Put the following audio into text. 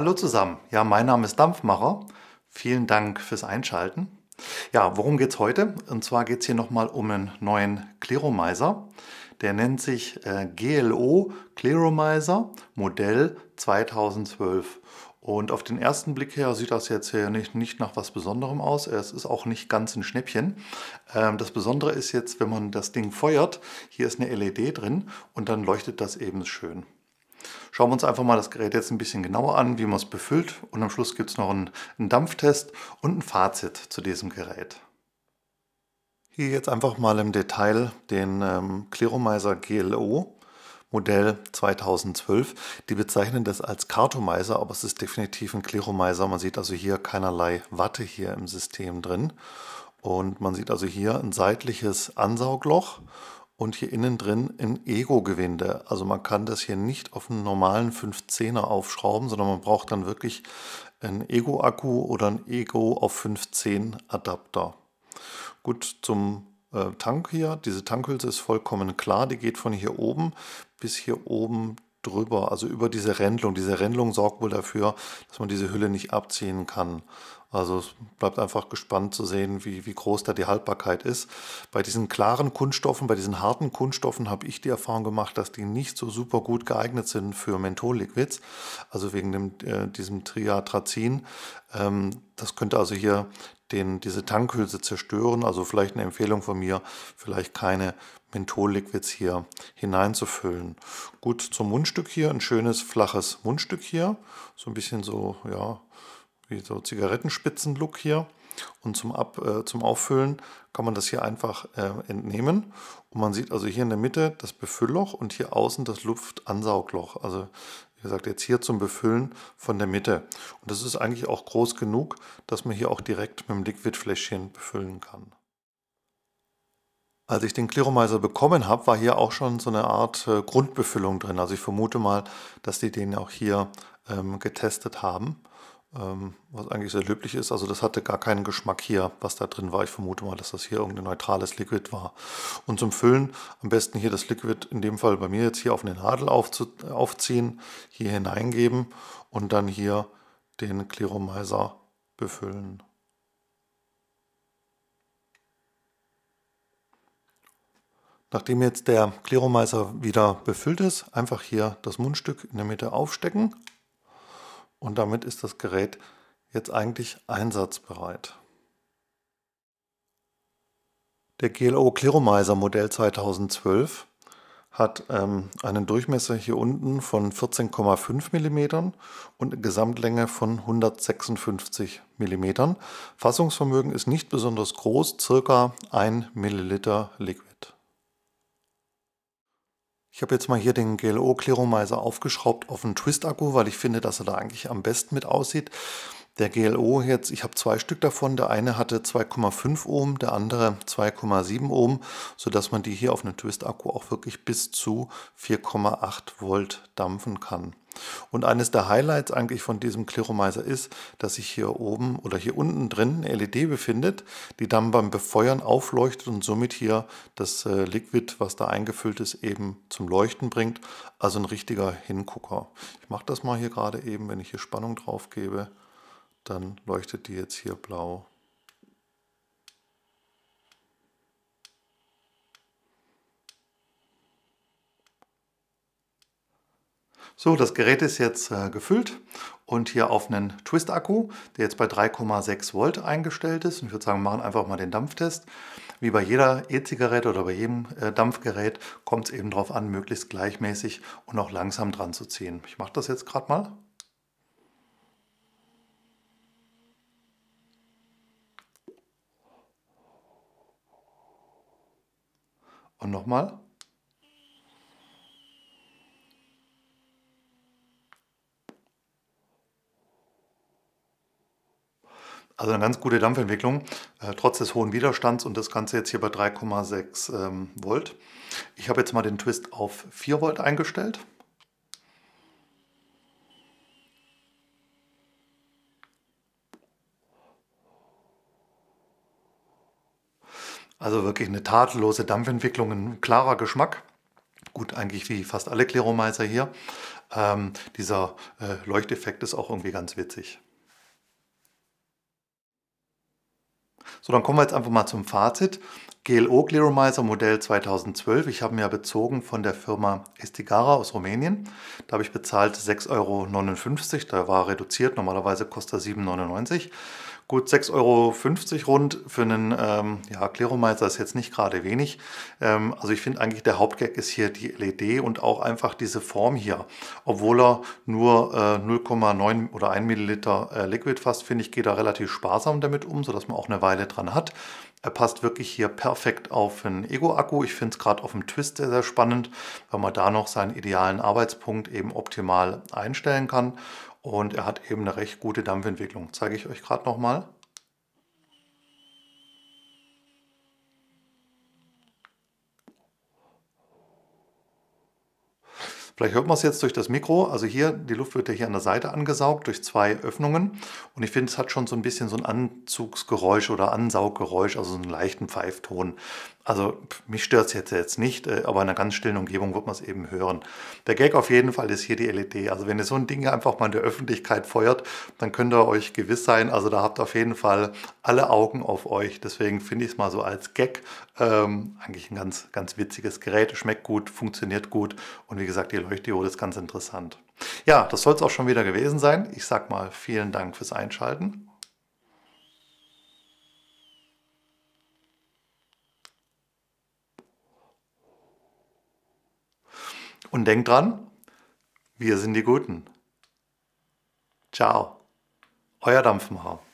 Hallo zusammen. Ja, mein Name ist Dampfmacher. Vielen Dank fürs Einschalten. Ja, worum es heute? Und zwar geht es hier nochmal um einen neuen Kleromizer. Der nennt sich äh, GLO Kleromizer Modell 2012. Und auf den ersten Blick her sieht das jetzt hier nicht, nicht nach was Besonderem aus. Es ist auch nicht ganz ein Schnäppchen. Ähm, das Besondere ist jetzt, wenn man das Ding feuert, hier ist eine LED drin und dann leuchtet das eben schön. Schauen wir uns einfach mal das Gerät jetzt ein bisschen genauer an, wie man es befüllt und am Schluss gibt es noch einen, einen Dampftest und ein Fazit zu diesem Gerät. Hier jetzt einfach mal im Detail den ähm, Cleromizer GLO Modell 2012. Die bezeichnen das als Kartomizer, aber es ist definitiv ein Kleromizer. Man sieht also hier keinerlei Watte hier im System drin. Und man sieht also hier ein seitliches Ansaugloch und hier innen drin ein Ego-Gewinde. Also man kann das hier nicht auf einen normalen 510er aufschrauben, sondern man braucht dann wirklich einen Ego-Akku oder einen Ego auf 510 Adapter. Gut, zum äh, Tank hier. Diese Tankhülse ist vollkommen klar. Die geht von hier oben bis hier oben drüber, also über diese Rändlung. Diese Rändlung sorgt wohl dafür, dass man diese Hülle nicht abziehen kann. Also es bleibt einfach gespannt zu sehen, wie, wie groß da die Haltbarkeit ist. Bei diesen klaren Kunststoffen, bei diesen harten Kunststoffen habe ich die Erfahrung gemacht, dass die nicht so super gut geeignet sind für menthol also wegen dem, äh, diesem Triatrazin. Ähm, das könnte also hier den, diese Tankhülse zerstören. Also vielleicht eine Empfehlung von mir, vielleicht keine menthol hier hineinzufüllen. Gut, zum Mundstück hier, ein schönes flaches Mundstück hier. So ein bisschen so, ja, wie so Zigarettenspitzen-Look hier. Und zum, Ab, äh, zum Auffüllen kann man das hier einfach äh, entnehmen. Und man sieht also hier in der Mitte das Befüllloch und hier außen das Luftansaugloch. Also wie gesagt, jetzt hier zum Befüllen von der Mitte. Und das ist eigentlich auch groß genug, dass man hier auch direkt mit dem Liquidfläschchen befüllen kann. Als ich den Clearomizer bekommen habe, war hier auch schon so eine Art äh, Grundbefüllung drin. Also ich vermute mal, dass die den auch hier ähm, getestet haben. Ähm, was eigentlich sehr löblich ist. Also das hatte gar keinen Geschmack hier, was da drin war. Ich vermute mal, dass das hier irgendein neutrales Liquid war. Und zum Füllen am besten hier das Liquid, in dem Fall bei mir jetzt hier auf eine Nadel aufziehen, hier hineingeben und dann hier den Kleromizer befüllen. Nachdem jetzt der Kleromizer wieder befüllt ist, einfach hier das Mundstück in der Mitte aufstecken und damit ist das Gerät jetzt eigentlich einsatzbereit. Der GLO Cleromizer Modell 2012 hat ähm, einen Durchmesser hier unten von 14,5 mm und eine Gesamtlänge von 156 mm. Fassungsvermögen ist nicht besonders groß, circa 1 ml Liquid. Ich habe jetzt mal hier den GLO Kleromizer aufgeschraubt auf einen Twist-Akku, weil ich finde, dass er da eigentlich am besten mit aussieht. Der GLO jetzt, ich habe zwei Stück davon, der eine hatte 2,5 Ohm, der andere 2,7 Ohm, sodass man die hier auf einem Twist-Akku auch wirklich bis zu 4,8 Volt dampfen kann. Und eines der Highlights eigentlich von diesem Clearomizer ist, dass sich hier oben oder hier unten drin eine LED befindet, die dann beim Befeuern aufleuchtet und somit hier das äh, Liquid, was da eingefüllt ist, eben zum Leuchten bringt. Also ein richtiger Hingucker. Ich mache das mal hier gerade eben, wenn ich hier Spannung drauf gebe, dann leuchtet die jetzt hier blau. So, das Gerät ist jetzt äh, gefüllt und hier auf einen Twist-Akku, der jetzt bei 3,6 Volt eingestellt ist. Und ich würde sagen, wir machen einfach mal den Dampftest. Wie bei jeder E-Zigarette oder bei jedem äh, Dampfgerät kommt es eben darauf an, möglichst gleichmäßig und auch langsam dran zu ziehen. Ich mache das jetzt gerade mal. Und nochmal. Also eine ganz gute Dampfentwicklung, äh, trotz des hohen Widerstands und das Ganze jetzt hier bei 3,6 ähm, Volt. Ich habe jetzt mal den Twist auf 4 Volt eingestellt. Also wirklich eine tadellose Dampfentwicklung, ein klarer Geschmack. Gut, eigentlich wie fast alle Kleromeiser hier. Ähm, dieser äh, Leuchteffekt ist auch irgendwie ganz witzig. So, dann kommen wir jetzt einfach mal zum Fazit. GLO Clearomizer Modell 2012. Ich habe mir ja bezogen von der Firma Estigara aus Rumänien. Da habe ich bezahlt 6,59 Euro. Da war reduziert. Normalerweise kostet er 7,99 Euro gut 6,50 Euro rund für einen ähm, ja, Kläromeister ist jetzt nicht gerade wenig. Ähm, also ich finde eigentlich der Hauptgag ist hier die LED und auch einfach diese Form hier. Obwohl er nur äh, 0,9 oder 1 Milliliter äh, Liquid fasst, finde ich, geht er relativ sparsam damit um, sodass man auch eine Weile dran hat. Er passt wirklich hier perfekt auf einen Ego-Akku. Ich finde es gerade auf dem Twist sehr, sehr spannend, weil man da noch seinen idealen Arbeitspunkt eben optimal einstellen kann und er hat eben eine recht gute Dampfentwicklung. Zeige ich euch gerade nochmal. Vielleicht hört man es jetzt durch das Mikro. Also hier, die Luft wird ja hier an der Seite angesaugt durch zwei Öffnungen. Und ich finde, es hat schon so ein bisschen so ein Anzugsgeräusch oder Ansauggeräusch, also so einen leichten Pfeifton. Also mich stört es jetzt, nicht, äh, aber in einer ganz stillen Umgebung wird man es eben hören. Der Gag auf jeden Fall ist hier die LED. Also wenn ihr so ein Ding einfach mal in der Öffentlichkeit feuert, dann könnt ihr euch gewiss sein, also da habt ihr auf jeden Fall alle Augen auf euch. Deswegen finde ich es mal so als Gag ähm, eigentlich ein ganz, ganz witziges Gerät. Schmeckt gut, funktioniert gut und wie gesagt, die Leuchtdiode ist ganz interessant. Ja, das soll es auch schon wieder gewesen sein. Ich sag mal vielen Dank fürs Einschalten. Und denkt dran, wir sind die Guten. Ciao, euer Dampfmacher.